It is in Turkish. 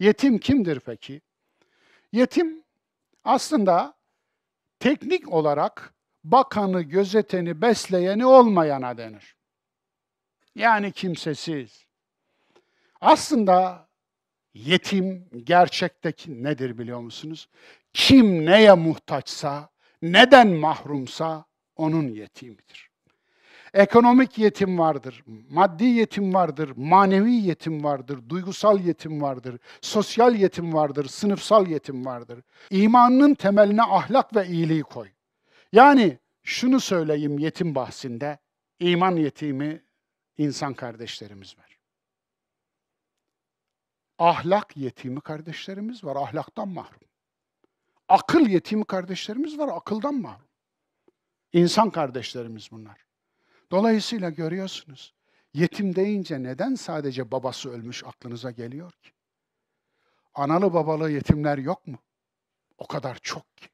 Yetim kimdir peki? Yetim aslında teknik olarak bakanı, gözeteni, besleyeni olmayana denir. Yani kimsesiz. Aslında yetim gerçekteki nedir biliyor musunuz? Kim neye muhtaçsa, neden mahrumsa onun yetimidir. Ekonomik yetim vardır, maddi yetim vardır, manevi yetim vardır, duygusal yetim vardır, sosyal yetim vardır, sınıfsal yetim vardır. İmanının temeline ahlak ve iyiliği koy. Yani şunu söyleyeyim yetim bahsinde, iman yetimi insan kardeşlerimiz var. Ahlak yetimi kardeşlerimiz var, ahlaktan mahrum. Akıl yetimi kardeşlerimiz var, akıldan mahrum. İnsan kardeşlerimiz bunlar. Dolayısıyla görüyorsunuz. Yetim deyince neden sadece babası ölmüş aklınıza geliyor ki? Analı babalı yetimler yok mu? O kadar çok ki.